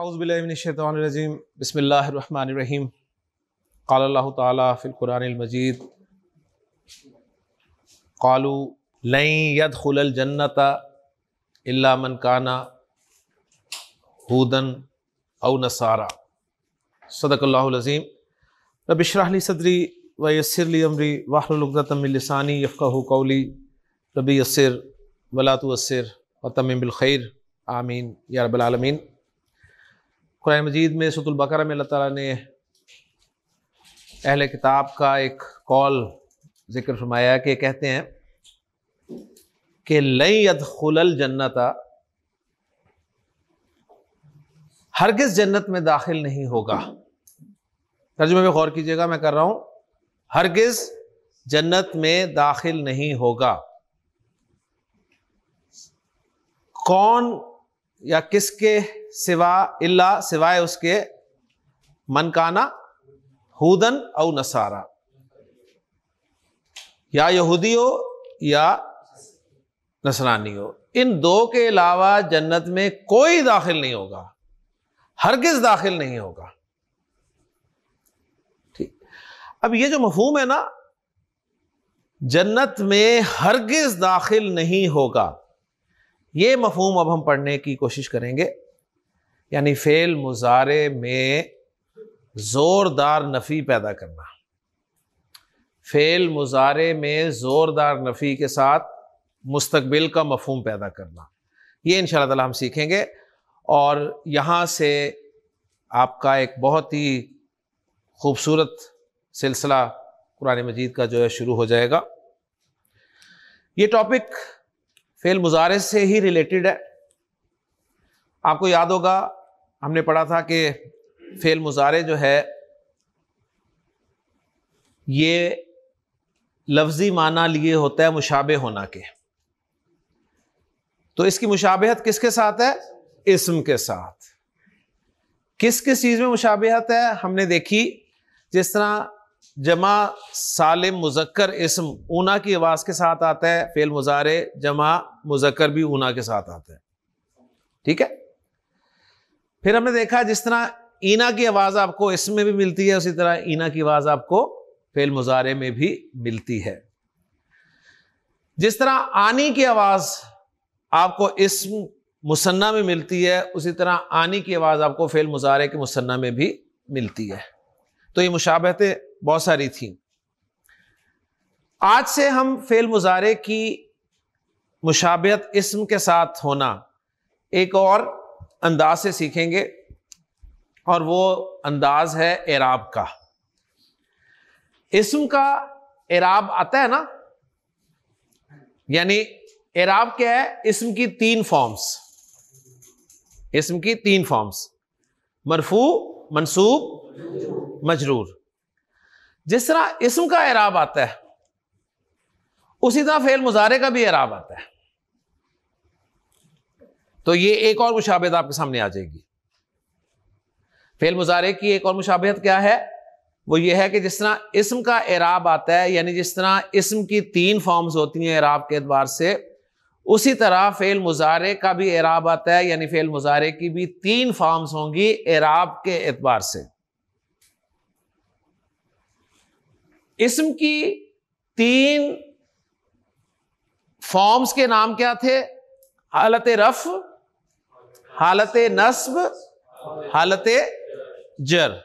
بسم الله الرحمن الرحيم قال الله تعالى في القرآن المجيد قالوا لن يدخل الجنة إلا من كان هودا أو نصارى صدق الله العظيم رب اشرح لي صدري ويسر لي أمري واحلل عقدة من لساني يفقهوا قولي ربي يسر ولا تيسر وتمم بالخير آمين يا رب العالمين कुरान मजीद में सतुल्बकर में अल्लाह ताला ने अहल किताब का एक कॉल जिक्र फरमाया कि कहते हैं कि लई अदखुल जन्नता हरगज जन्नत में दाखिल नहीं होगा तर्जुमे में गौर कीजिएगा मैं कर रहा हूँ हरगज जन्नत में दाखिल नहीं होगा कौन या किसके सिवा इल्ला सिवाय उसके मनकाना हुदन और नसारा या यहूदी हो या नसरानी हो इन दो के अलावा जन्नत में कोई दाखिल नहीं होगा हरगिज दाखिल नहीं होगा ठीक अब ये जो मफहूम है ना जन्नत में हरगिज दाखिल नहीं होगा ये मफहम अब हम पढ़ने की कोशिश करेंगे यानी फेल मुजारे में ज़ोरदार नफ़ी पैदा करना फेल मुजारे में ज़ोरदार नफ़ी के साथ मुस्तबिल का मफहम पैदा करना ये इन ताला हम सीखेंगे और यहाँ से आपका एक बहुत ही खूबसूरत सिलसिला कुरान मजीद का जो है शुरू हो जाएगा ये टॉपिक फेल मुजारे से ही रिलेटेड है आपको याद होगा हमने पढ़ा था कि फेल मुजारे जो है ये लफ्जी माना लिए होता है मुशाबे होना के तो इसकी मुशाबहत किसके साथ है इसम के साथ किस किस चीज़ में मुशाबहत है हमने देखी जिस तरह जमा सालिम मुजक्कर इसम ऊना की आवाज़ के साथ आता है फेल मुजारे जमा मुजक्कर भी ऊना के साथ आते हैं ठीक है फिर हमने देखा जिस तरह ईना की आवाज़ आपको इसमें भी मिलती है उसी तरह ईना की आवाज़ आपको फेल मुजारे में भी मिलती है जिस तरह आनी की आवाज़ आपको इस मुसन्ना में मिलती है उसी तरह आनी की आवाज़ आपको फेल मुजारे के मुसन्ना में भी मिलती है तो ये मुशाबहतें बहुत सारी थी आज से हम फेल मुजारे की मुशाबत इसम के साथ होना एक और अंदाज से सीखेंगे और वो अंदाज है एराब का इसम का एराब आता है ना यानी एराब क्या है इसम की तीन फॉर्म्स इसम की तीन फॉर्म्स मरफू मनसूब मजरूर जिस तरह इसम का एराब आता है उसी तरह फेल मुजारे का भी एराब आता है तो ये एक और मुशाबियत आपके सामने आ जाएगी फेल मुजारे की एक और मुशाबियत क्या है वो ये है कि जिस तरह इसम का एराब आता है यानी जिस तरह इसम की तीन फॉर्म्स होती हैं एराब के एतबार से उसी तरह फेल मुजारे का भी एराब आता है यानी फेल मुजारे की भी तीन फॉर्म्स होंगी एराब के एतबार से इसम की तीन फॉर्म्स के नाम क्या थे हालत रफ हालत नस्ब हालत जर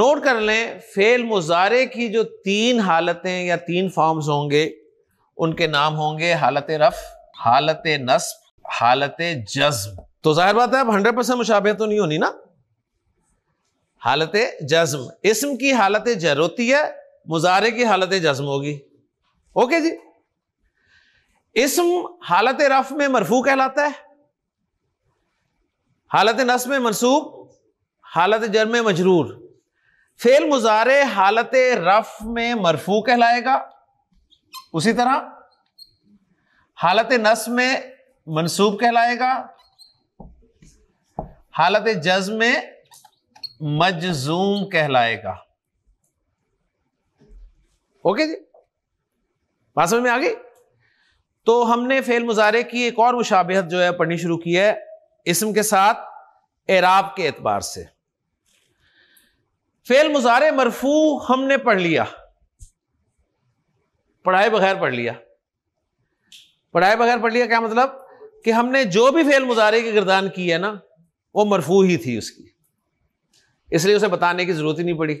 नोट कर लें फेल मुजारे की जो तीन हालतें या तीन फॉर्म्स होंगे उनके नाम होंगे हालत रफ हालत नस्ब हालत जज्म तो जाहिर बात है अब हंड्रेड परसेंट मुशाबे तो नहीं होनी ना हालत जज्म इसम की हालत जर होती है मुजारे की हालत जज्म होगी ओके जी इसम हालत रफ में मरफू कहलाता है हालत नस में मनसूब हालत जर में मजरूर फेल मुजारे हालत रफ में मरफू कहलाएगा उसी तरह हालत नस में मनसूब कहलाएगा हालत जज में मजजूम कहलाएगा ओके जी बात समझ में आ गई तो हमने फेल मुजारे की एक और मुशाबहत जो है पढ़नी शुरू की है इसम के साथ एराब के एतबार से फेल मुजारे मरफू हमने पढ़ लिया पढ़ाए बगैर पढ़ लिया पढ़ाए बगैर पढ़ लिया क्या मतलब कि हमने जो भी फेल मुजारे की गिरदान की है ना वो मरफू ही थी उसकी इसलिए उसे बताने की जरूरत ही नहीं पड़ी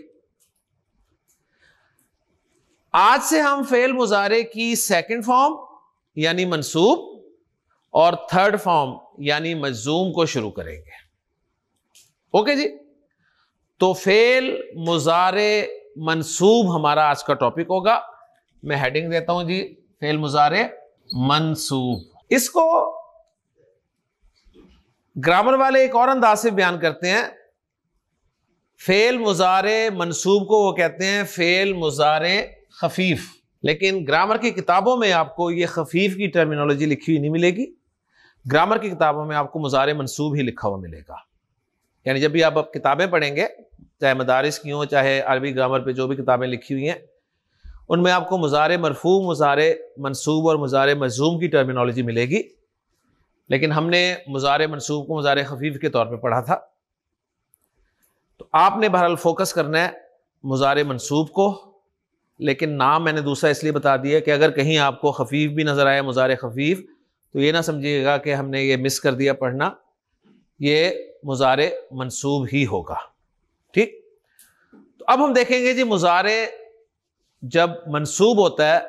आज से हम फेल मुजारे की सेकंड फॉर्म यानी मंसूब और थर्ड फॉर्म यानी मजूम को शुरू करेंगे ओके जी तो फेल मुजारे मंसूब हमारा आज का टॉपिक होगा मैं हेडिंग देता हूं जी फेल मुजारे मंसूब इसको ग्रामर वाले एक और अंदाज से बयान करते हैं फेल मुजारे मंसूब को वो कहते हैं फेल मुजारे खफीफ लेकिन ग्रामर की किताबों में आपको ये खफीफ की टर्मिनोलॉजी लिखी हुई नहीं मिलेगी ग्रामर की किताबों में आपको मुजार मनसूब ही लिखा हुआ मिलेगा यानी जब भी आप किताबें पढ़ेंगे चाहे मदारस की हों चाहे अरबी ग्रामर पर जो भी किताबें लिखी हुई हैं उनमें आपको मुजार मरफू मुजार मनसूब और मुजार मजूम की टर्मिनोलॉजी मिलेगी लेकिन हमने मुजार मनसूब को मुजार खफीफ के तौर पर पढ़ा था तो आपने बहरहाल फोकस करना है मुजार मनसूब को लेकिन नाम मैंने दूसरा इसलिए बता दिया कि अगर कहीं आपको खफीफ भी नज़र आया मुज़ार खफीफ तो ये ना समझिएगा कि हमने ये मिस कर दिया पढ़ना ये मुज़ार मनसूब ही होगा ठीक तो अब हम देखेंगे जी मुज़ार जब मनसूब होता है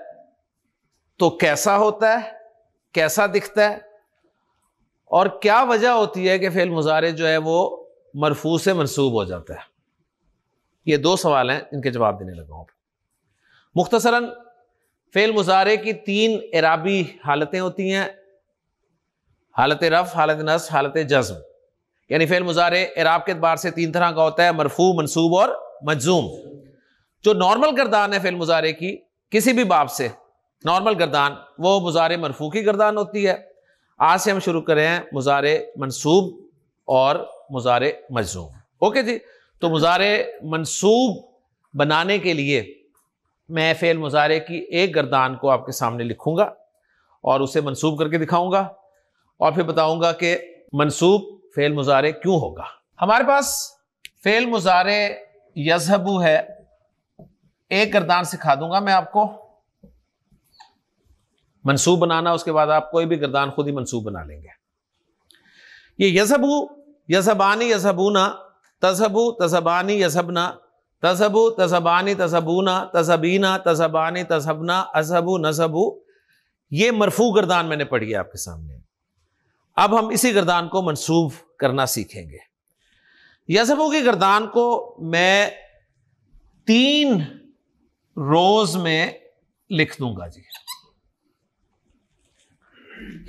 तो कैसा होता है कैसा दिखता है और क्या वजह होती है कि फेल मुजारे जो है वो मरफू से मनसूब हो जाता है ये दो सवाल हैं इनके जवाब देने लगा हूँ मुख्तसरा फेल मुजारे की तीन एराबी हालतें होती हैं हालत रफ़ हालत नस हालत जज्म यानी फेल मुजारे एराब के अतबार से तीन तरह का होता है मरफू मनसूब और मजूम जो नॉर्मल गर्दान है फेल मुजारे की किसी भी बाप से नॉर्मल गर्दान वो मुजारे मरफू की गर्दान होती है आज से हम शुरू कर रहे हैं मुजारे मनसूब और मुजारे मजूम ओके जी तो मुजारे मनसूब बनाने के लिए मैं फ़ेल मुजारे की एक गर्दान को आपके सामने लिखूंगा और उसे मनसूब करके दिखाऊंगा और फिर बताऊंगा कि मनसूब फ़ेल मुजारे क्यों होगा हमारे पास फ़ेल मुजारे यजहबू है एक गर्दान सिखा दूंगा मैं आपको मनसूब बनाना उसके बाद आप कोई भी गर्दान खुद ही मनसूब बना लेंगे ये यजहबू यजहबानी यजहबूना तजहबू तजहबानी यजहबना तसबु तसबानी तसबूना तसबीना तसबानी तसबना असबु नसबु ये मरफू गर्दान मैंने पढ़ी आपके सामने अब हम इसी गर्दान को मनसूब करना सीखेंगे यसबू की गर्दान को मैं तीन रोज में लिख दूंगा जी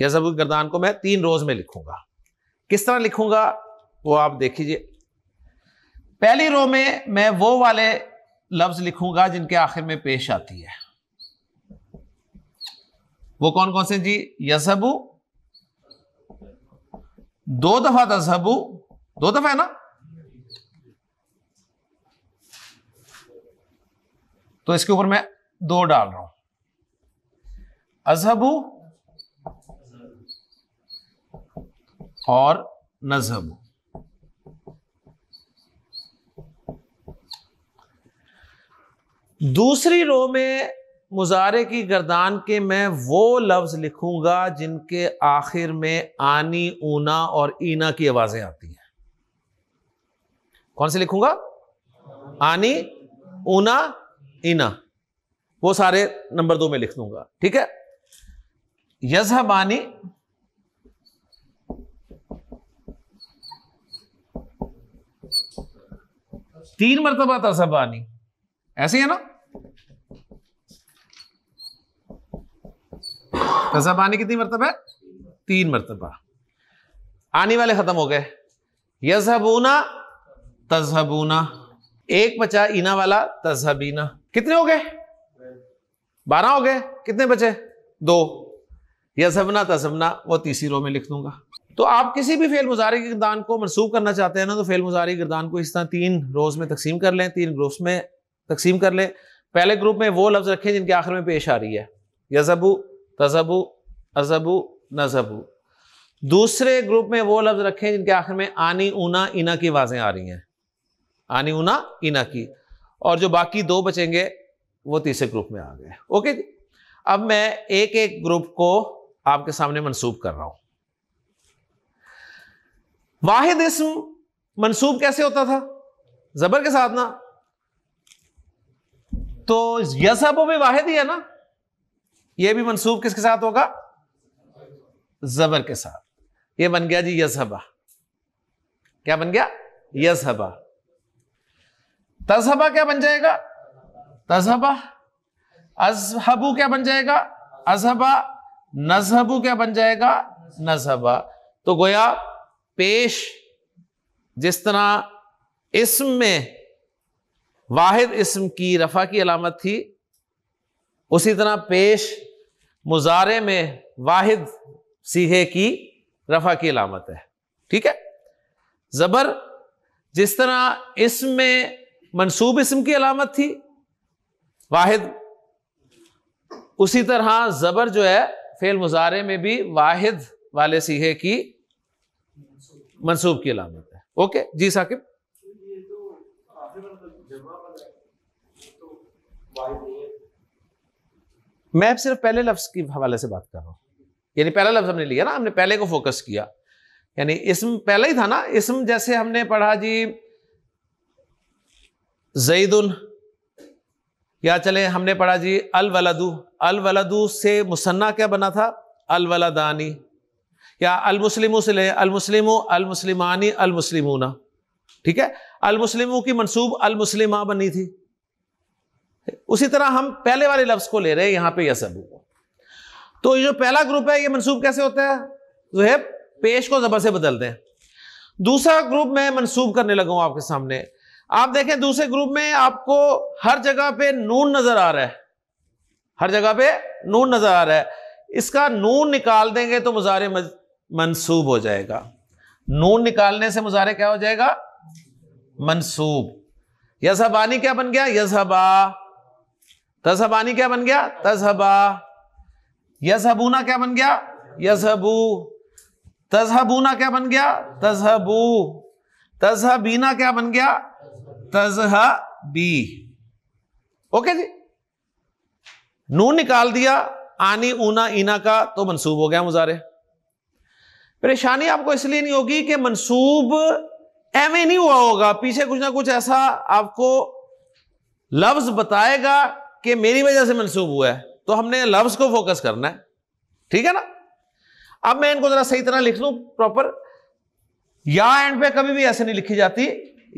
यसबू की गर्दान को मैं तीन रोज में लिखूंगा किस तरह लिखूंगा वो आप देखिए पहली रो में मैं वो वाले लफ्ज लिखूंगा जिनके आखिर में पेश आती है वो कौन कौन से जी यजहबू दो दफा तजहबू दो दफा है ना तो इसके ऊपर मैं दो डाल रहा हूं अजहबू और नजहबू दूसरी रो में मुजारे की गर्दान के मैं वो लफ्ज़ लिखूंगा जिनके आखिर में आनी ऊना और ईना की आवाज़ें आती हैं कौन से लिखूंगा आनी ऊना ईना वो सारे नंबर दो में लिख दूंगा ठीक है यजहबानी तीन मरतबा तजहबानी ऐसे है ना कसब तो आने कितनी मरतबा है तीन मरतबा आने वाले ख़त्म हो गए यजहबूना तजहबूना एक बचा इना वाला तजहबीना कितने हो गए बारह हो गए कितने बचे दो यजहबना तजहबना वो तीसरी रो में लिख दूंगा तो आप किसी भी फेल मुजारे के गिरदान को मनसूब करना चाहते हैं ना तो फेल मुजारे गिरदान को इस तरह तीन रोज में तकसीम कर लें तीन ग्रुप्स में तकसीम कर लें पहले ग्रुप में वो लफ्ज़ रखें जिनके आखिर में पेश आ रही है यजहबू तजबू अजबू नजबू दूसरे ग्रुप में वो लफ्ज़ रखे जिनके आखिर में आनी ऊना इना की आवाज़ें आ रही हैं आनी ऊना इना की और जो बाकी दो बचेंगे वो तीसरे ग्रुप में आ गए ओके जी अब मैं एक एक ग्रुप को आपके सामने मनसूब कर रहा हूं वाहिद इसम मनसूब कैसे होता था जबर के साथ ना तो यसबो में वाहिद ही है ना ये भी मंसूब किसके साथ होगा जबर के साथ ये बन गया जी यजहबा क्या बन गया यजहबा तजहबा क्या बन जाएगा तजहबा अजहबू क्या बन जाएगा अजहबा नजहबू क्या बन जाएगा नजहबा तो गोया पेश जिस तरह इसम में वाहिद इसम की रफा की अलामत थी उसी तरह पेश मुजारे में वाहिद सीहे की रफा की अलामत है ठीक है ज़बर जिस तरह इसमें मनसूब इसम की अलामत थी वाहिद उसी तरह ज़बर जो है फेल मुजारे में भी वाहिद वाले सीहे की मनसूब की अलामत है ओके जी साकिब तो मतलब मैं सिर्फ पहले लफ्ज़ के हवाले से बात कर रहा हूँ यानी पहला लफ्ज़ हमने लिया ना हमने पहले को फोकस किया यानी इसम पहला ही था ना इसम जैसे हमने पढ़ा जी उन या चले हमने पढ़ा जी अल वलदू अल वलदू से मुसन्ना क्या बना था अल वलदानी या अल मुस्लिमों से ले अल मुस्लिम अल मुस्लिमानी अल मुस्लिमूना ठीक है अल मुस्लिमों की मनसूब अल मुस्लिमा बनी थी उसी तरह हम पहले वाले लफ्ज को ले रहे हैं यहां पे यसबू को तो ये जो पहला ग्रुप है ये मनसूब कैसे होता है जो है पेश को जबर से बदल दें दूसरा ग्रुप मैं मनसूब करने लगा आपके सामने आप देखें दूसरे ग्रुप में आपको हर जगह पे नून नजर आ रहा है हर जगह पे नून नजर आ रहा है इसका नून निकाल देंगे तो मुजारे मनसूब हो जाएगा नून निकालने से मुजारे क्या हो जाएगा मनसूब यजहबानी क्या बन गया यजहबा तसहबानी क्या बन गया तसहबा यसहबूना क्या बन गया यसहबू तजहबूना क्या बन गया तजहबू तजहबीना क्या बन गया तजहबी ओके जी नून निकाल दिया आनी ऊना इना का तो मंसूब हो गया मुजारे परेशानी आपको इसलिए नहीं होगी कि मंसूब एवे नहीं हुआ होगा पीछे कुछ ना कुछ ऐसा आपको लफ्ज बताएगा कि मेरी वजह से मनसूब हुआ है तो हमने लफ्ज को फोकस करना है ठीक है ना अब मैं इनको जरा सही तरह लिख लू प्रॉपर या एंड पे कभी भी ऐसे नहीं लिखी जाती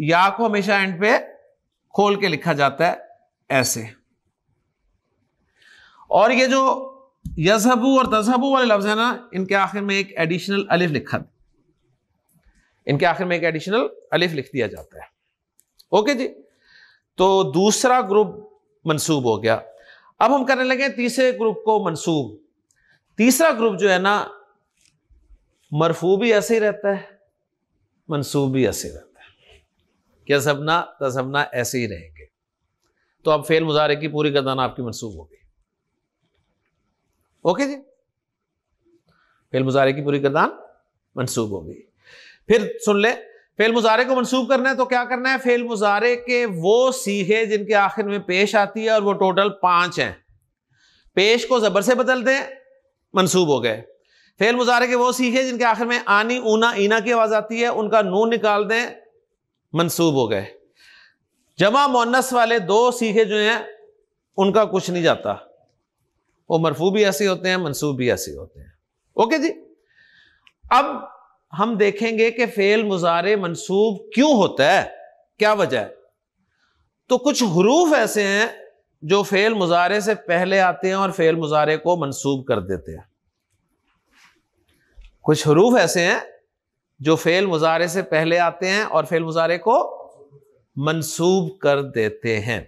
या को हमेशा एंड पे खोल के लिखा जाता है ऐसे और ये जो यजहबू और तजहबू वाले लफ्ज है ना इनके आखिर में एक एडिशनल अलिफ लिखा इनके आखिर में एक एडिशनल अलिफ लिख दिया जाता है ओके जी तो दूसरा ग्रुप मनसूब हो गया अब हम करने लगे तीसरे ग्रुप को मनसूब तीसरा ग्रुप जो है ना मरफू भी ऐसे ही रहता है मनसूब भी ऐसे रहता है क्या सबना तसबना ऐसे ही रहेंगे तो अब फेल मुजारे की पूरी गर्दाना आपकी मनसूब हो गई ओके जी फेल मुजाहरे की पूरी गर्दान मनसूब हो गई फिर सुन ले फेल मुजारे को मनसूब करना है तो क्या करना है फेल मुजारे के वो सीखे जिनके आखिर में पेश आती है और वो टोटल पांच हैं पेश को जबर से बदल दें मनसूब हो गए फेल मुजारे के वो सीखे जिनके आखिर में आनी ऊना ईना की आवाज़ आती है उनका नून निकाल दें मनसूब हो गए जमा मोनस वाले दो सीखे जो हैं उनका कुछ नहीं जाता वो मरफू भी ऐसे होते हैं मनसूब भी ऐसे होते हैं ओके जी अब हम देखेंगे कि फेल मुजारे मनसूब क्यों होता है क्या वजह है तो कुछ हरूफ ऐसे हैं जो फेल मुजारे से पहले आते हैं और फेल मुजारे को मनसूब कर देते हैं कुछ हरूफ ऐसे हैं जो फेल मुजारे से पहले आते हैं और फेल मुजारे को मनसूब कर देते हैं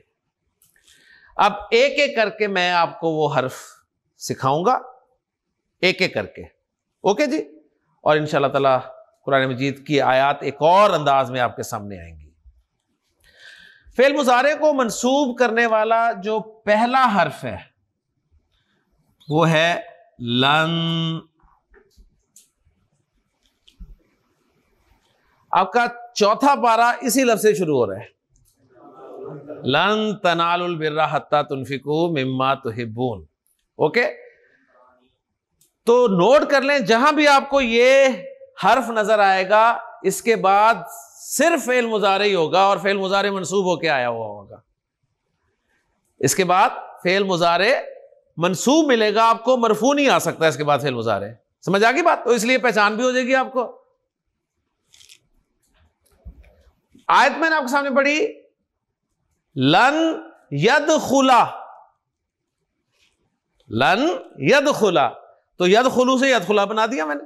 अब एक एक करके मैं आपको वो हर्फ सिखाऊंगा एक एक करके ओके जी और इन ताला कुरान मजीद की आयात एक और अंदाज में आपके सामने आएंगी फेल मुजारे को मंसूब करने वाला जो पहला हर्फ है वो है लन आपका चौथा पारा इसी लफ्ज से शुरू हो रहा है लन तनाल बिर्रा हत्ता तुनफिकू मिम्मा तुहिबून ओके तो नोट कर लें जहां भी आपको ये हर्फ नजर आएगा इसके बाद सिर्फ फेल मुजारे ही होगा और फेल मुजारे मनसूब होके आया हुआ होगा इसके बाद फेल मुजारे मनसूब मिलेगा आपको मरफू नहीं आ सकता इसके बाद फेल मुजारे समझ आ गई बात तो इसलिए पहचान भी हो जाएगी आपको आयत मैंने आपके सामने पढ़ी लन यद खुला लन यद खुला तो यद खुलू से यद खुला बना दिया मैंने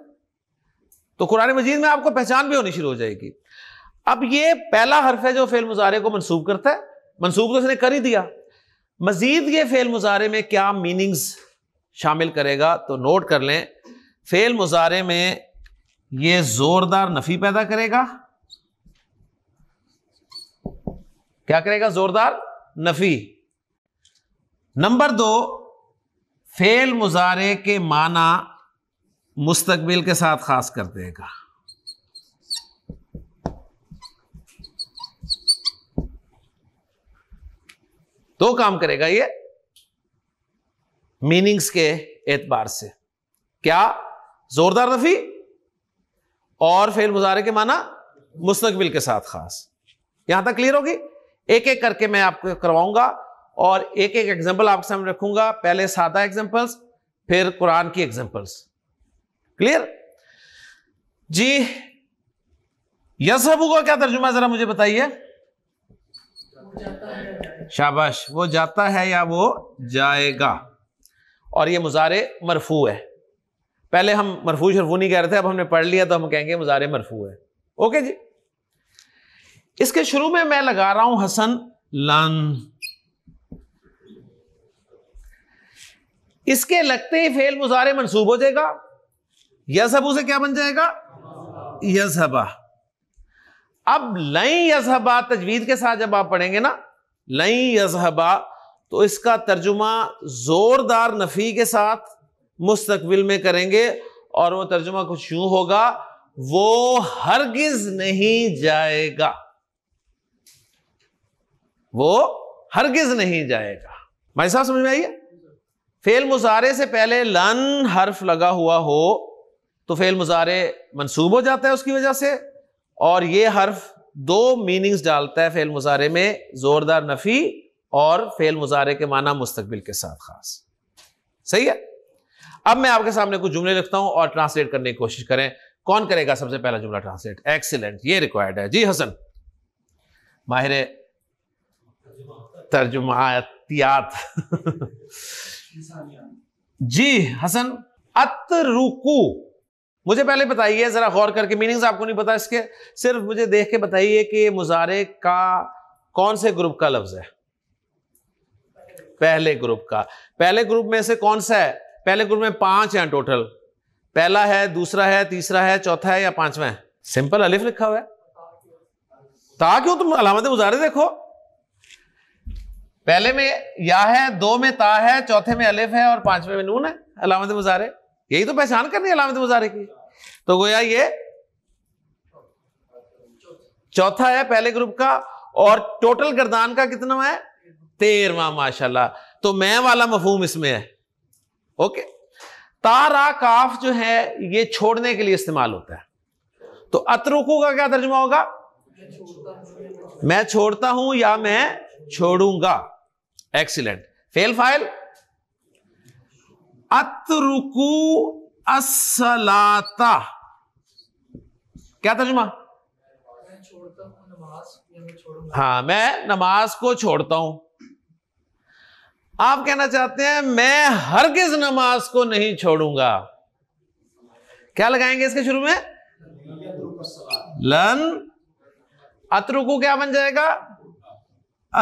तो कुरान मजीद में आपको पहचान भी होनी शुरू हो जाएगी अब ये पहला हर्फ है जो फेल मुजारे को मनसूब करता है मनसूब तो उसने कर ही दिया मजीद ये फेल मुजारे में क्या मीनिंग्स शामिल करेगा तो नोट कर लें फेल मुजारे में ये जोरदार नफी पैदा करेगा क्या करेगा जोरदार नफी नंबर दो फेल मुजारे के माना मुस्तकबिल के साथ खास कर देगा दो काम करेगा ये मीनिंग्स के एतबार से क्या जोरदार रफी और फेल मुजारे के माना मुस्तकबिल के साथ खास यहां तक क्लियर होगी एक एक करके मैं आपको करवाऊंगा और एक एक एग्जाम्पल आपके सामने रखूंगा पहले सादा एग्जाम्पल्स फिर कुरान की एग्जाम्पल्स क्लियर जी यसबू का क्या तर्जुमा जरा मुझे बताइए शाबाश वो जाता है या वो जाएगा और ये मुजारे मरफू है पहले हम मरफू शरफू नहीं कह रहे थे अब हमने पढ़ लिया तो हम कहेंगे मुजारे मरफू है ओके जी इसके शुरू में मैं लगा रहा हूं हसन लन इसके लगते ही फेल मुजारे मनसूब हो जाएगा यसबू से क्या बन जाएगा यजहबा अब लई यजहबा तजवीद के साथ जब आप पढ़ेंगे ना लई यजहबा तो इसका तर्जुमा जोरदार नफी के साथ मुस्तकबिल में करेंगे और वो तर्जुमा कुछ यूं होगा वो हरगिज नहीं जाएगा वो हरगिज नहीं जाएगा भाई साहब समझ में आइए फेल मुजारे से पहले लन हर्फ लगा हुआ हो तो फेल मुजारे मनसूब हो जाता है उसकी वजह से और ये हर्फ दो मीनिंग्स डालता है फेल मुजारे में जोरदार नफ़ी और फेल मुजारे के माना मुस्तकबिल के साथ खास सही है अब मैं आपके सामने कुछ जुमले लिखता हूं और ट्रांसलेट करने की कोशिश करें कौन करेगा सबसे पहला जुमला ट्रांसलेट एक्सीलेंट ये रिक्वायर्ड है जी हसन माहिर तर्जुमातियात जी हसन रुकू मुझे पहले बताइए जरा गौर करके मीनिंग्स आपको नहीं पता इसके सिर्फ मुझे देख के बताइए कि मुजारे का कौन से ग्रुप का लफ्ज है पहले ग्रुप का पहले ग्रुप में से कौन सा है पहले ग्रुप में पांच हैं टोटल पहला है दूसरा है तीसरा है चौथा है या पांचवा है सिंपल अलिफ लिखा हुआ है ता क्यों तुम अलामत मुजारे देखो पहले में या है दो में ता है चौथे में अलिफ है और पांचवे में नून है अलामत मुजारे यही तो पहचान करनी है अलामत मुजारे की तो गोया ये चौथा है पहले ग्रुप का और टोटल गर्दान का कितना है तेरवा माशाल्लाह तो मैं वाला मफहूम इसमें है ओके तारा काफ जो है ये छोड़ने के लिए इस्तेमाल होता है तो अतरुकू का क्या तर्जमा होगा मैं छोड़ता हूं या मैं छोड़ूंगा एक्सीलेंट फेल फाइल अतरुकू असलाता क्या तर्जुमा हाँ मैं नमाज को छोड़ता हूं आप कहना चाहते हैं मैं हरगिज नमाज को नहीं छोड़ूंगा क्या लगाएंगे इसके शुरू में लन अतरुकू क्या बन जाएगा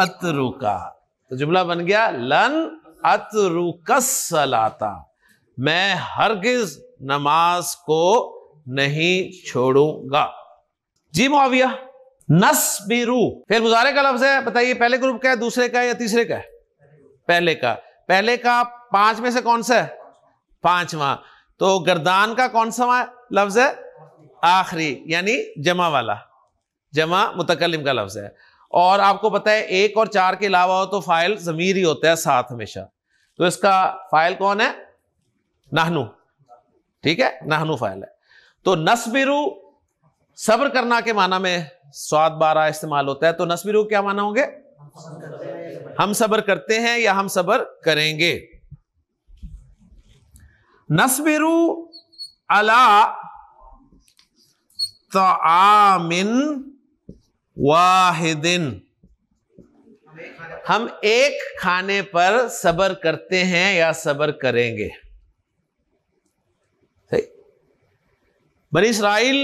अतरुका तो जुमला बन गया लन अतरुकसलाता मैं हरगिज नमाज को नहीं छोड़ूंगा जी मुआविया नसबिरू फिर मुजारे का लफ्ज है बताइए पहले ग्रुप का है दूसरे का है या तीसरे का है पहले का पहले का पांच में से कौन सा है पांचवा तो गर्दान का कौन सा लफ्ज है आखिरी यानी जमा वाला जमा मुतकलम का लफ्ज है और आपको पता है एक और चार के अलावा हो तो फाइल जमीर ही होता है साथ हमेशा तो इसका फाइल कौन है नाहनू ठीक है नाहनू फाइल है तो नसबिरू सब्र करना के माना में स्वाद बारह इस्तेमाल होता है तो नसबिरू क्या माना होंगे हम सब्र करते हैं या हम सब्र करेंगे नसबिरू अला तो आमिन वाहिदिन हम एक खाने पर सबर करते हैं या सबर करेंगे बनी इसराइल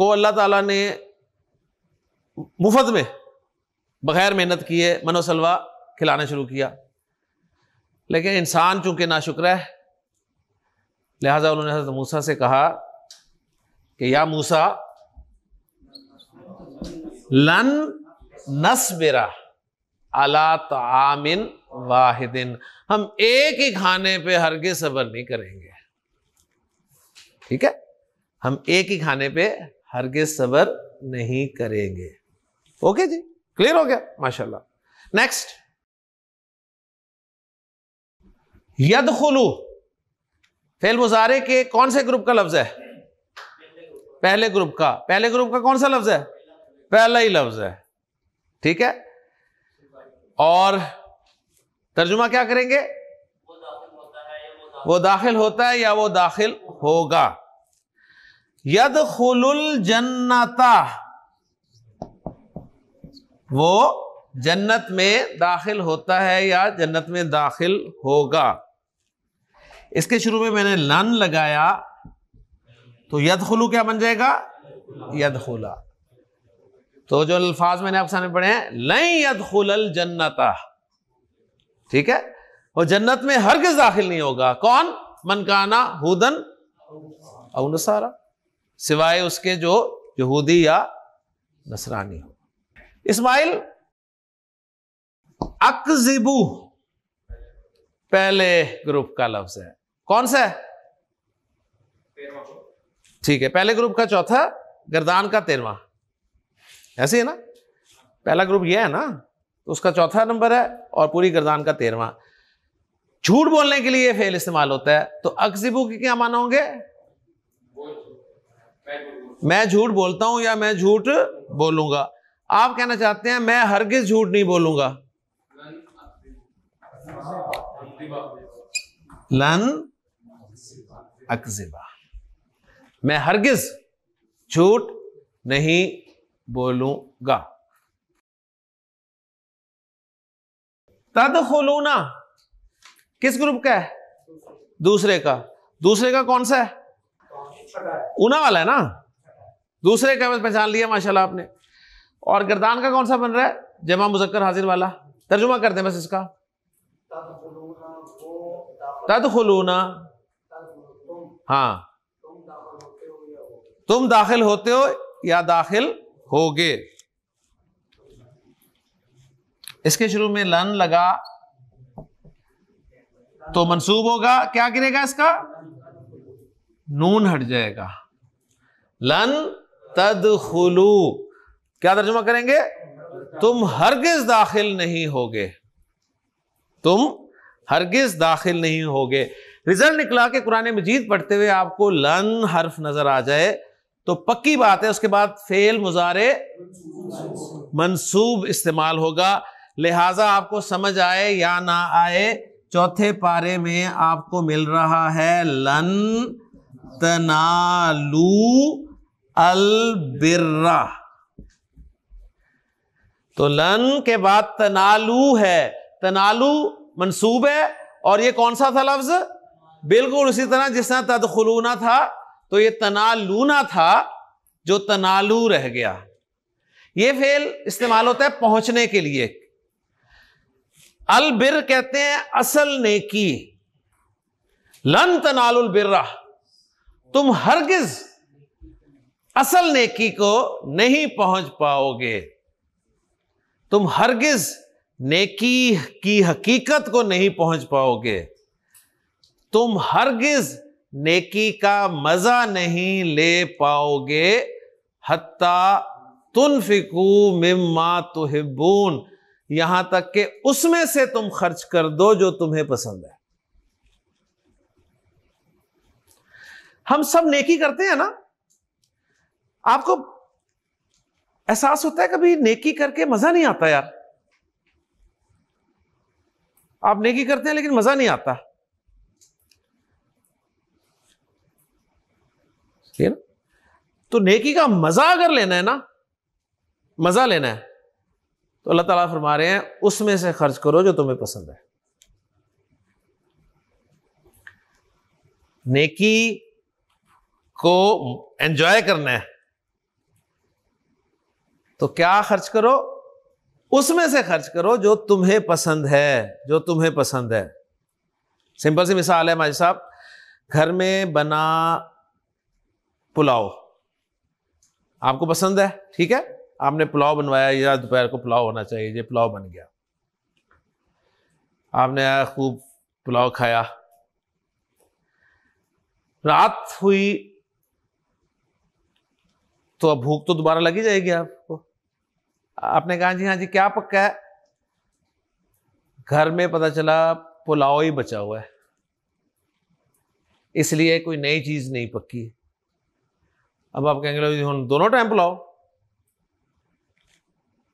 को अल्लाह ताला ने मुफ्त में बगैर मेहनत किए मनोसलवा खिलाना शुरू किया लेकिन इंसान चूंकि ना शुक्र है लिहाजा उन्होंने हजरत मूसा से कहा कि या मूसा लन नस्बिरा अला तामिन वाहिदिन हम एक ही खाने पे हरगे सबर नहीं करेंगे ठीक है हम एक ही खाने पे हरगे सबर नहीं करेंगे ओके जी क्लियर हो गया माशाल्लाह नेक्स्ट यद खुलू फेल मुजारे के कौन से ग्रुप का लफ्ज है पहले ग्रुप का पहले ग्रुप का कौन सा लफ्ज है पहला ही लफ्ज है ठीक है और तर्जुमा क्या करेंगे वो दाखिल होता है या वो दाखिल होगा यद खुल जन्नता वो जन्नत में दाखिल होता है या जन्नत में दाखिल होगा इसके शुरू में मैंने लन लगाया तो यद खुलू क्या बन जाएगा यद खुला तो जो अल्फाज मैंने आपके सामने पढ़े हैं लई खुल जन्नता ठीक है वो जन्नत में हर किस दाखिल नहीं होगा कौन मनकाना हुदन और नसारा सिवाय उसके जो यहूदी या नसरानी हो इस्माइल अकजिबू पहले ग्रुप का लफ्ज है कौन सा है ठीक है पहले ग्रुप का चौथा गर्दान का तेरवा ऐसे है ना पहला ग्रुप यह है ना तो उसका चौथा नंबर है और पूरी गर्दान का तेरवा झूठ बोलने के लिए फेल इस्तेमाल होता है तो अक्सिबू के क्या माना होंगे मैं झूठ बोलता हूं या मैं झूठ बोलूंगा आप कहना चाहते हैं मैं हरगिज झूठ नहीं बोलूंगा लन अक्सिबा मैं हरगिज झूठ नहीं बोलूंगा तद खोलूना किस ग्रुप का है दूसरे का दूसरे का कौन सा है ऊना वाला है ना दूसरे का बस पहचान लिया माशाल्लाह आपने और गर्दान का कौन सा बन रहा है जमा मुजक्कर हाजिर वाला तर्जुमा कर दे बस इसका तद खलूना हाँ तुम दाखिल होते हो या दाखिल होगे इसके शुरू में लन लगा तो मंसूब होगा क्या गिरेगा इसका नून हट जाएगा लन तदखुलू क्या तर्जुमा करेंगे तुम हरगिज दाखिल नहीं होगे तुम हरगिज दाखिल नहीं होगे रिजल्ट निकला कि कुरान मजीद पढ़ते हुए आपको लन हर्फ नजर आ जाए तो पक्की बात है उसके बाद फेल मुजारे मंसूब इस्तेमाल होगा लिहाजा आपको समझ आए या ना आए चौथे पारे में आपको मिल रहा है लन तनालू अलबिर्रा तो लन के बाद तनालू है तनालू मंसूब है और ये कौन सा था लफ्ज बिल्कुल उसी तरह जिस तरह तदखलूना था तो ये तनालूना था जो तनालू रह गया ये फेल इस्तेमाल होता है पहुंचने के लिए अलबिर कहते हैं असल नेकी लन तनालुल बिर्रा तुम हरगिज असल नेकी को नहीं पहुंच पाओगे तुम हरगिज नेकी की हकीकत को नहीं पहुंच पाओगे तुम हरगिज नेकी का मज़ा नहीं ले पाओगे हत्ता तुनफिकू मिम्मा तुहिबून यहां तक के उसमें से तुम खर्च कर दो जो तुम्हें पसंद है हम सब नेकी करते हैं ना आपको एहसास होता है कभी नेकी करके मजा नहीं आता यार आप नेकी करते हैं लेकिन मजा नहीं आता क्लियर तो नेकी का मजा अगर लेना है ना मजा लेना है तो अल्लाह ताला फरमा रहे हैं उसमें से खर्च करो जो तुम्हें पसंद है नेकी को एंजॉय करना है तो क्या खर्च करो उसमें से खर्च करो जो तुम्हें पसंद है जो तुम्हें पसंद है सिंपल सी मिसाल है माजी साहब घर में बना पुलाव आपको पसंद है ठीक है आपने पुलाव बनवाया या दोपहर को पुलाव होना चाहिए ये पुलाव बन गया आपने आया खूब पुलाव खाया रात हुई तो अब भूख तो दोबारा लगी जाएगी आपको आपने कहा जी हाँ जी क्या पक्का है घर में पता चला पुलाव ही बचा हुआ है इसलिए कोई नई चीज नहीं पक्की अब आप कहेंगे हम दोनों टाइम पुलाओ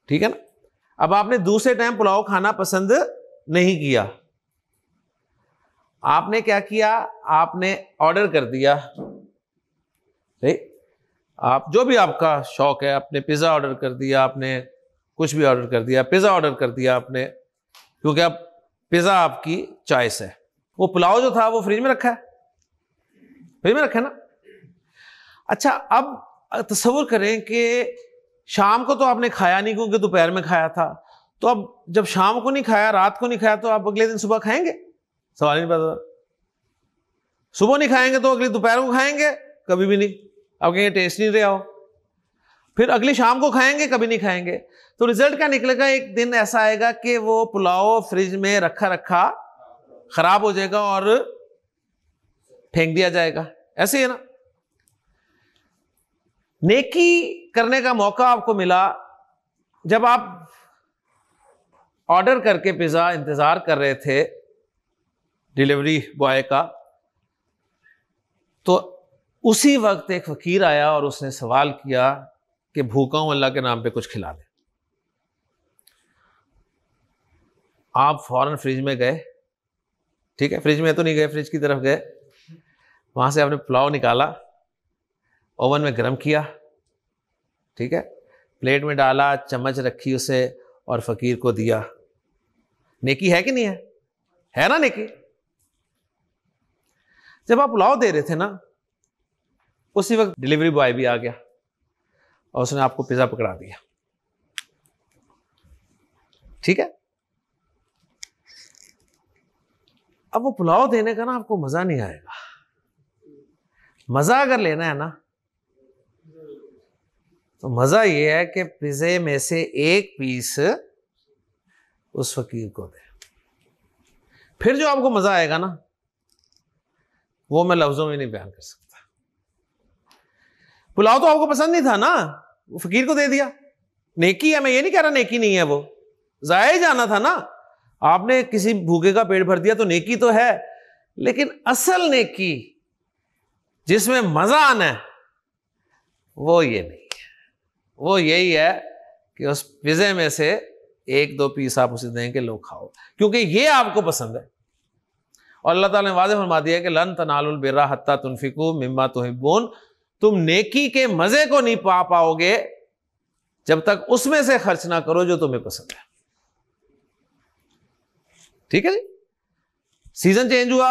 ठीक है ना अब आपने दूसरे टाइम पुलाव खाना पसंद नहीं किया आपने क्या किया आपने ऑर्डर कर दिया सही आप जो भी आपका शौक है आपने पिज़्ज़ा ऑर्डर कर दिया आपने कुछ भी ऑर्डर कर दिया पिज़्ज़ा ऑर्डर कर दिया आपने क्योंकि अब पिज़्ज़ा आपकी चॉइस है वो पुलाव जो था वो फ्रिज में रखा है फ्रिज में रखा है ना अच्छा अब तस्वुर करें कि शाम को तो आपने खाया नहीं क्योंकि दोपहर में खाया था तो अब जब शाम को नहीं खाया रात को नहीं खाया तो आप अगले दिन सुबह खाएंगे सवाल ही नहीं पता सुबह नहीं खाएंगे तो अगले दोपहर को खाएंगे कभी भी नहीं अब कहेंगे टेस्ट नहीं रहा हो फिर अगली शाम को खाएंगे कभी नहीं खाएंगे तो रिजल्ट क्या निकलेगा एक दिन ऐसा आएगा कि वो पुलाव फ्रिज में रखा रखा खराब हो जाएगा और फेंक दिया जाएगा ऐसे ही है ना नेकी करने का मौका आपको मिला जब आप ऑर्डर करके पिज़्ज़ा इंतज़ार कर रहे थे डिलीवरी बॉय का तो उसी वक्त एक फ़कीर आया और उसने सवाल किया कि भूखा हूँ अल्लाह के नाम पे कुछ खिला दें आप फ़ौरन फ्रिज में गए ठीक है फ्रिज में तो नहीं गए फ्रिज की तरफ गए वहाँ से आपने पुलाव निकाला ओवन में गर्म किया ठीक है प्लेट में डाला चम्मच रखी उसे और फकीर को दिया नेकी है कि नहीं है है ना नेकी जब आप पुलाव दे रहे थे ना उसी वक्त डिलीवरी बॉय भी आ गया और उसने आपको पिज़्ज़ा पकड़ा दिया ठीक है अब वो पुलाव देने का ना आपको मज़ा नहीं आएगा मज़ा अगर लेना है ना तो मज़ा ये है कि पिज़्ज़े में से एक पीस उस फकीर को दे फिर जो आपको मज़ा आएगा ना वो मैं लफ्ज़ों में नहीं बयान कर सकता पुलाव तो आपको पसंद नहीं था ना वो फकीर को दे दिया नेकी है मैं ये नहीं कह रहा नेकी नहीं है वो ज़ाया ही जाना था ना आपने किसी भूखे का पेट भर दिया तो नेकी तो है लेकिन असल नेकी जिसमें मज़ा आना है वो ये नहीं वो यही है कि उस पिज़्ज़े में से एक दो पीस आप उसे देंगे लोग लो खाओ क्योंकि ये आपको पसंद है और अल्लाह ताला ने वादे फरमा दिया कि लन तनालबिरा हत्ता तुनफिकू मिम्मा तुहिबून तुम नेकी के मज़े को नहीं पा पाओगे जब तक उसमें से खर्च ना करो जो तुम्हें पसंद है ठीक है जी सीजन चेंज हुआ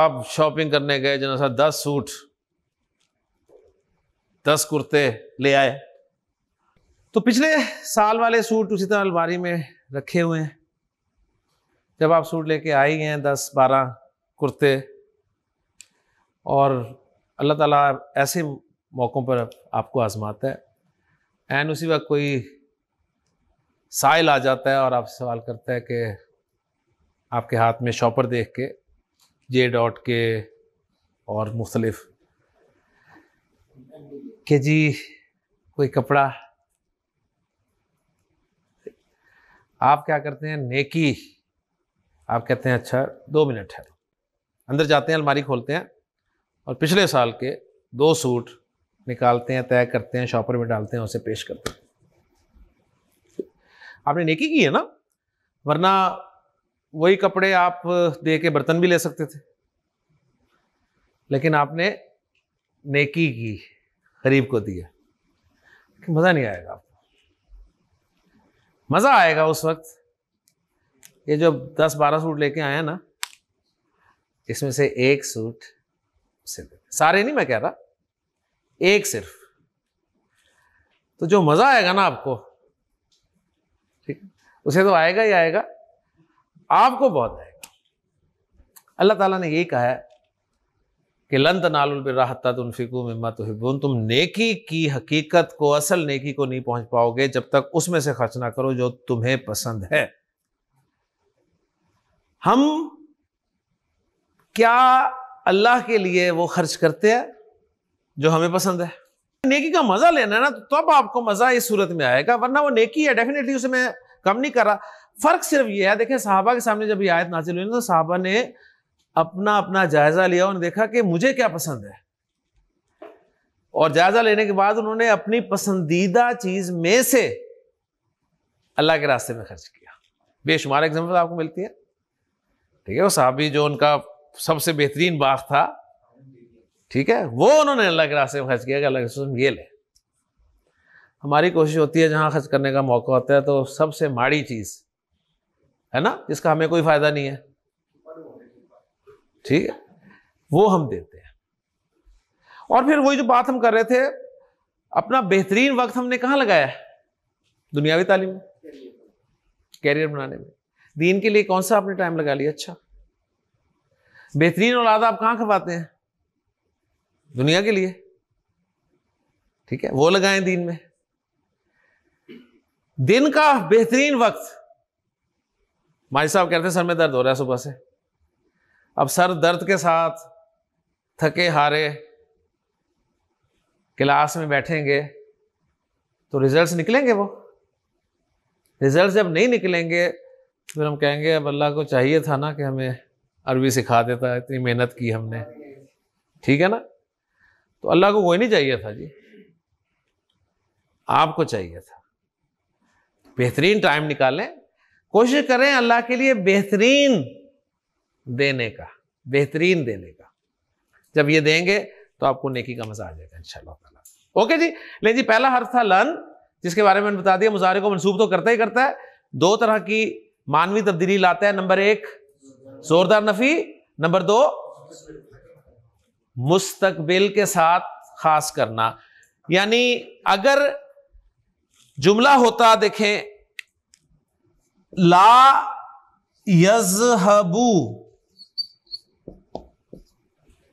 आप शॉपिंग करने गए जो सा दस सूट दस कुर्ते ले आए तो पिछले साल वाले सूट उसी तरह अलमारी में रखे हुए हैं जब आप सूट लेके आए गए हैं दस बारह कुर्ते और अल्लाह ताला ऐसे मौक़ों पर आपको आज़माता है एंड उसी वक्त कोई साइल आ जाता है और आप सवाल करता है कि आपके हाथ में शॉपर देख के जे डॉट के और मुख्तलिफ़ कि जी कोई कपड़ा आप क्या करते हैं नेकी आप कहते हैं अच्छा दो मिनट है अंदर जाते हैं अलमारी खोलते हैं और पिछले साल के दो सूट निकालते हैं तय करते हैं शॉपर में डालते हैं उसे पेश करते हैं आपने नेकी की है ना वरना वही कपड़े आप दे के बर्तन भी ले सकते थे लेकिन आपने नेकी की गरीब को दिया मज़ा नहीं आएगा आपको मज़ा आएगा उस वक्त ये जो दस बारह सूट लेके आया ना इसमें से एक सूट सारे नहीं मैं कह रहा एक सिर्फ तो जो मज़ा आएगा ना आपको ठीक उसे तो आएगा ही आएगा आपको बहुत आएगा अल्लाह ताला ने यही कहा है कि लन तनालुल बिर्राहता तुनफिकू मम्मा तोहिबुन तुम नेकी की हकीकत को असल नेकी को नहीं पहुंच पाओगे जब तक उसमें से खर्च ना करो जो तुम्हें पसंद है हम क्या अल्लाह के लिए वो खर्च करते हैं जो हमें पसंद है नेकी का मजा लेना है ना तो तब आपको मजा इस सूरत में आएगा वरना वो नेकी है डेफिनेटली उसे मैं कम नहीं कर रहा फर्क सिर्फ ये है देखें साहबा के सामने जब ये आयत नाजिल हुई ना तो साहबा ने अपना अपना जायजा लिया उन्होंने देखा कि मुझे क्या पसंद है और जायजा लेने के बाद उन्होंने अपनी पसंदीदा चीज में से अल्लाह के रास्ते में खर्च किया बेशुमार एग्जाम्पल आपको मिलती है ठीक है वो साहबी जो उनका सबसे बेहतरीन बाग था ठीक है वो उन्होंने अल्लाह के रास्ते में खर्च किया कि अल्लाह के रसूल ये ले हमारी कोशिश होती है जहां खर्च करने का मौका होता है तो सबसे माड़ी चीज़ है ना जिसका हमें कोई फ़ायदा नहीं है ठीक है वो हम देते हैं और फिर वही जो बात हम कर रहे थे अपना बेहतरीन वक्त हमने कहाँ लगाया दुनियावी तालीम में कैरियर बनाने में दीन के लिए कौन सा आपने टाइम लगा लिया अच्छा बेहतरीन औलाद आप कहाँ खपाते हैं दुनिया के लिए ठीक है वो लगाएं दिन में दिन का बेहतरीन वक्त माजी साहब कहते हैं सर में दर्द हो रहा है सुबह से अब सर दर्द के साथ थके हारे क्लास में बैठेंगे तो रिजल्ट्स निकलेंगे वो रिजल्ट्स जब नहीं निकलेंगे फिर हम कहेंगे अब अल्लाह को चाहिए था ना कि हमें अरबी सिखा देता है इतनी मेहनत की हमने ठीक है ना तो अल्लाह को कोई नहीं चाहिए था जी आपको चाहिए था बेहतरीन टाइम निकालें कोशिश करें अल्लाह के लिए बेहतरीन देने का बेहतरीन देने का जब ये देंगे तो आपको नेकी का मजा आ जाएगा इंशाल्लाह ओके जी लेकिन जी पहला हर्फ था लन जिसके बारे में बता दिया मुजाहरे को मनसूब तो करता ही करता है दो तरह की मानवी तब्दीली लाता है नंबर एक जोरदार नफी नंबर दो मुस्तकबिल के साथ खास करना यानी अगर जुमला होता देखें ला यजहबू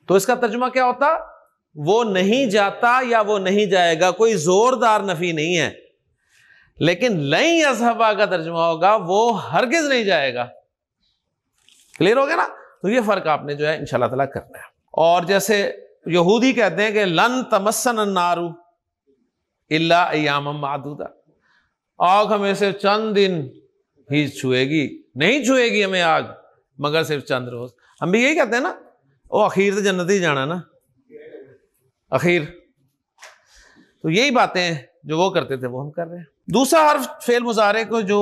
तो इसका तर्जमा क्या होता वो नहीं जाता या वो नहीं जाएगा कोई जोरदार नफी नहीं है लेकिन लई अजहबा का तर्जमा होगा वो हरगिज नहीं जाएगा क्लियर हो गया ना तो ये फर्क आपने जो है इंशाल्लाह ताला करना है और जैसे यहूदी कहते हैं कि लन तमसन नारू इल्ला अयाम मादूदा आग हमें सिर्फ चंद दिन ही छुएगी नहीं छुएगी हमें आग मगर सिर्फ चंद रोज हम भी यही कहते हैं ना वो अखीर तो जन्नत ही जाना ना अखीर तो यही बातें जो वो करते थे वो हम कर रहे हैं दूसरा हर फेल मुजारे को जो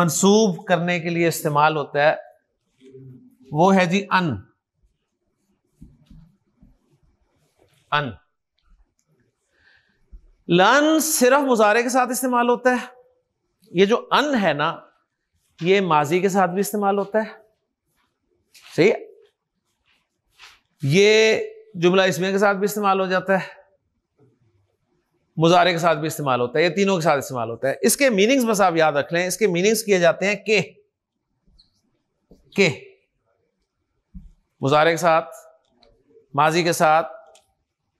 मंसूब करने के लिए इस्तेमाल होता है वो है जी अन अन लन सिर्फ मुजारे के साथ इस्तेमाल होता है ये जो अन है ना ये माजी के साथ भी इस्तेमाल होता है सही ये जुमला इसमें के साथ भी इस्तेमाल हो जाता है मुजारे के साथ भी इस्तेमाल होता है ये तीनों के साथ इस्तेमाल होता है इसके मीनिंग्स बस आप याद रख लें इसके मीनिंग्स किए जाते हैं के के मुजारे के साथ माजी के साथ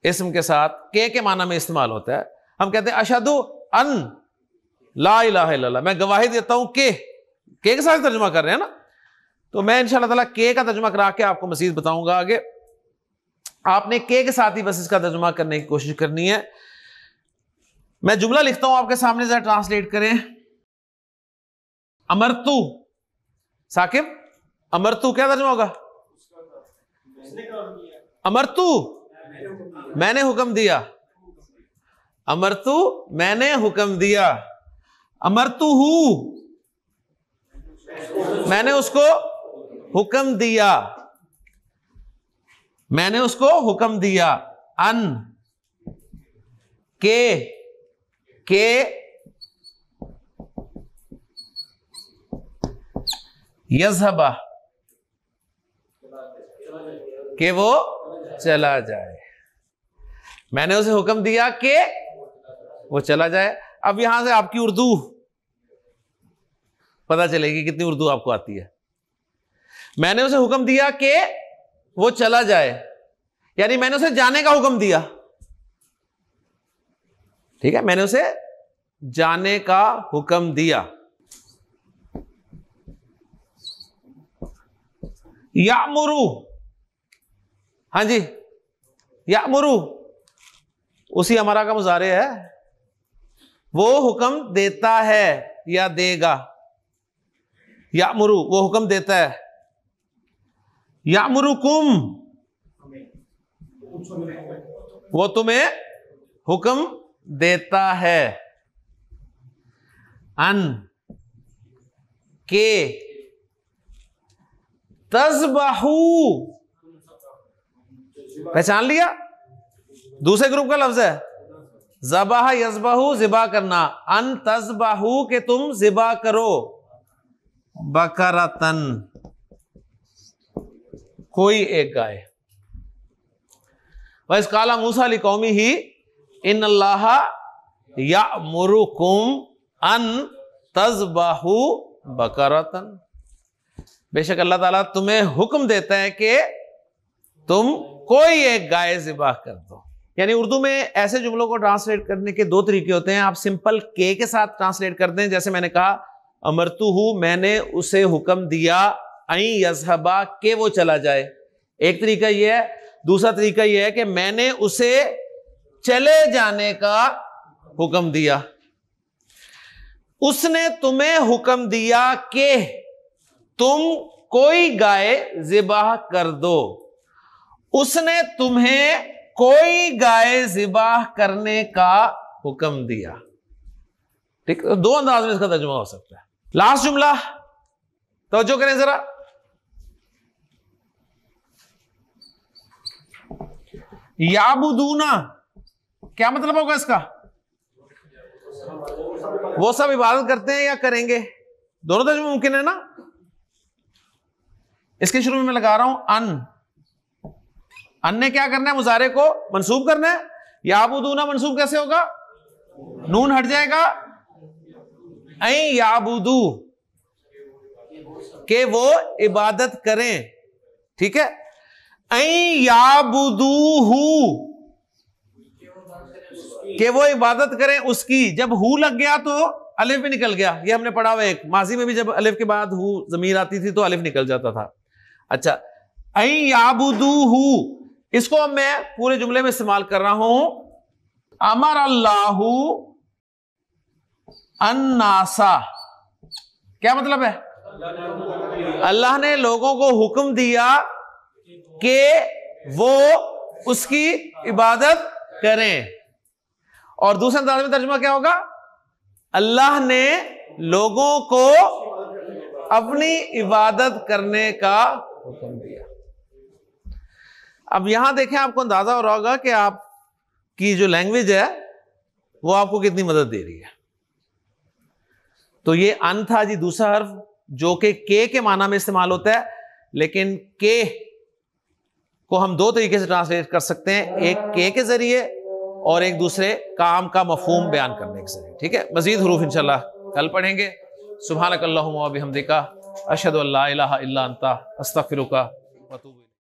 इसम के साथ के के माना में इस्तेमाल होता है हम कहते हैं अशदु अन ला इला मैं गवाही देता हूं के के के साथ तर्जुमा कर रहे हैं ना तो मैं इन ताला के का तर्जुमा करा के आपको मजीद बताऊंगा आगे आपने के के साथ ही बस इसका तर्जुमा करने की कोशिश करनी है मैं जुमला लिखता हूं आपके सामने जरा ट्रांसलेट करें अमरतु साकिब अमरतु क्या तर्जुमा होगा अमरतु मैंने हुक्म दिया अमरतु मैंने हुक्म दिया अमरतु हूं मैंने उसको हुक्म दिया मैंने उसको हुक्म दिया अन के के यजहबा के वो चला जाए मैंने उसे हुक्म दिया कि वो चला जाए अब यहां से आपकी उर्दू पता चलेगी कितनी उर्दू आपको आती है मैंने उसे हुक्म दिया कि वो चला जाए यानी मैंने उसे जाने का हुक्म दिया ठीक है मैंने उसे जाने का हुक्म दिया या मुरू हाँ जी या मुरु उसी हमारा का मुजारे है वो हुक्म देता है या देगा या मुरु वो हुक्म देता है यामरुकुम वो तुम्हें हुक्म देता है अन के तजबाहू पहचान लिया दूसरे ग्रुप का लफ्ज है जबाह यजबाहू जिबा करना अन तजबाहू के तुम जिबा करो बकरतन कोई एक गाय वैस काला मूसा ली कौमी ही इन अल्लाह या मुरुकुम अन तजबाहू बकरतन बेशक अल्लाह ताला तुम्हें हुक्म देता है कि तुम कोई एक गाय ज़िबा कर दो यानी उर्दू में ऐसे जुमलों को ट्रांसलेट करने के दो तरीके होते हैं आप सिंपल के के साथ ट्रांसलेट कर दें जैसे मैंने कहा अमरतु हूं मैंने उसे हुक्म दिया यजहबा के वो चला जाए एक तरीका यह है दूसरा तरीका यह है कि मैंने उसे चले जाने का हुक्म दिया उसने तुम्हें हुक्म दिया कि तुम कोई गाय जिबाह कर दो उसने तुम्हें कोई गाय जिबाह करने का हुक्म दिया ठीक तो दो अंदाज में इसका तर्जुमा हो सकता है लास्ट जुमला तो जो करें जरा याबुदूना क्या मतलब होगा इसका वो सब इबादत करते हैं या करेंगे दोनों तरह में मुमकिन है ना इसके शुरू में मैं लगा रहा हूं अन अन ने क्या करना है मुजारे को मंसूब करना है याबुदूना मंसूब कैसे होगा नून हट जाएगा ऐ याबुदू के वो इबादत करें ठीक है याबुदूहू कि वो इबादत करें उसकी जब हु लग गया तो अलिफ भी निकल गया ये हमने पढ़ा हुआ एक माजी में भी जब अलिफ के बाद हु जमीर आती थी तो अलिफ निकल जाता था अच्छा याबुदूहू इसको मैं पूरे जुमले में इस्तेमाल कर रहा हूं अमर अल्लाह अन्नासा क्या मतलब है अल्लाह ने लोगों को हुक्म दिया कि वो उसकी इबादत करें और दूसरे अंदाज में तर्जमा क्या होगा अल्लाह ने लोगों को अपनी इबादत करने का हुक्म दिया अब यहां देखें आपको अंदाजा हो रहा होगा कि आपकी जो लैंग्वेज है वो आपको कितनी मदद दे रही है तो ये अन था जी दूसरा हर्फ जो कि के के माना में इस्तेमाल होता है लेकिन के को हम दो तरीके से ट्रांसलेट कर सकते हैं एक के के जरिए और एक दूसरे काम का मफहम बयान करने के जरिए ठीक है मजीद हरूफ इनशाला कल पढ़ेंगे सुबह नकल्ला हमदिका अशद अल्ला अस्तफ़िर का